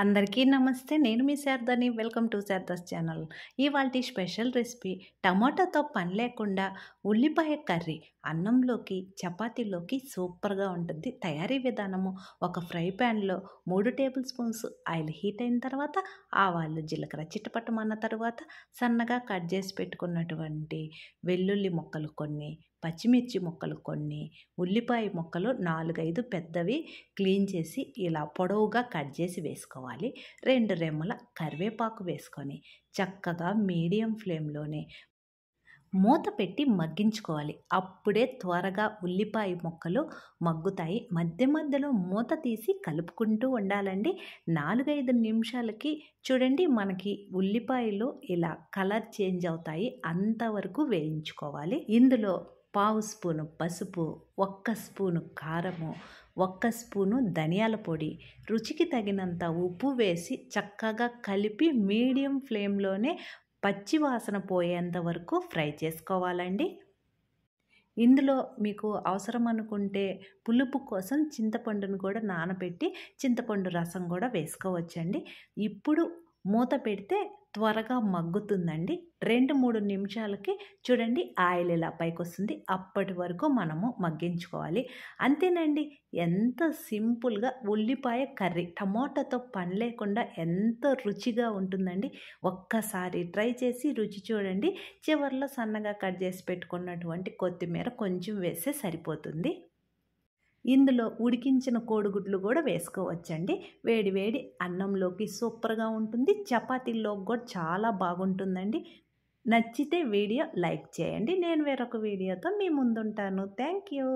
అందరికీ నమస్తే నేను మీ శారదని వెల్కమ్ టు శారదాస్ ఛానల్ ఇవాళ స్పెషల్ రెసిపీ టమాటాతో పని లేకుండా ఉల్లిపాయ కర్రీ అన్నంలోకి చపాతీలోకి సూపర్గా ఉంటుంది తయారీ విధానము ఒక ఫ్రై ప్యాన్లో మూడు టేబుల్ స్పూన్స్ ఆయిల్ హీట్ అయిన తర్వాత ఆవాళ్ళు జీలకర్ర చిట్టపట్టమన్న తర్వాత సన్నగా కట్ చేసి పెట్టుకున్నటువంటి వెల్లుల్లి మొక్కలు కొన్ని పచ్చిమిర్చి ముక్కలు కొన్ని ఉల్లిపాయ ముక్కలు నాలుగైదు పెద్దవి క్లీన్ చేసి ఇలా పొడవుగా కట్ చేసి వేసుకోవాలి రెండు రెమ్మల కరివేపాకు వేసుకొని చక్కగా మీడియం ఫ్లేమ్లోనే మూత పెట్టి మగ్గించుకోవాలి అప్పుడే త్వరగా ఉల్లిపాయ ముక్కలు మగ్గుతాయి మధ్య మధ్యలో మూత తీసి కలుపుకుంటూ ఉండాలండి నాలుగైదు నిమిషాలకి చూడండి మనకి ఉల్లిపాయలు ఇలా కలర్ చేంజ్ అవుతాయి అంతవరకు వేయించుకోవాలి ఇందులో పావు స్పూను పసుపు ఒక్క స్పూను కారము ఒక్క స్పూను ధనియాల పొడి రుచికి తగినంత ఉప్పు వేసి చక్కగా కలిపి మీడియం ఫ్లేమ్లోనే పచ్చి వాసన పోయేంత వరకు ఫ్రై చేసుకోవాలండి ఇందులో మీకు అవసరం అనుకుంటే పులుపు కోసం చింతపండును కూడా నానబెట్టి చింతపండు రసం కూడా వేసుకోవచ్చండి ఇప్పుడు మూత పెడితే త్వరగా మగ్గుతుందండి రెండు మూడు నిమిషాలకి చూడండి ఆయిల్ ఇలా పైకి వస్తుంది అప్పటి వరకు మనము మగ్గించుకోవాలి అంతేనండి ఎంత సింపుల్గా ఉల్లిపాయ కర్రీ టమోటాతో పని లేకుండా ఎంత రుచిగా ఉంటుందండి ఒక్కసారి ట్రై చేసి రుచి చూడండి చివరిలో సన్నగా కట్ చేసి పెట్టుకున్నటువంటి కొత్తిమీర కొంచెం వేస్తే సరిపోతుంది ఇందులో ఉడికించిన కోడిగుడ్లు కూడా వేసుకోవచ్చండి వేడి వేడి అన్నంలోకి సూపర్గా ఉంటుంది చపాతీల్లోకి కూడా చాలా బాగుంటుందండి నచ్చితే వీడియో లైక్ చేయండి నేను వేరొక వీడియోతో మీ ముందుంటాను థ్యాంక్ యూ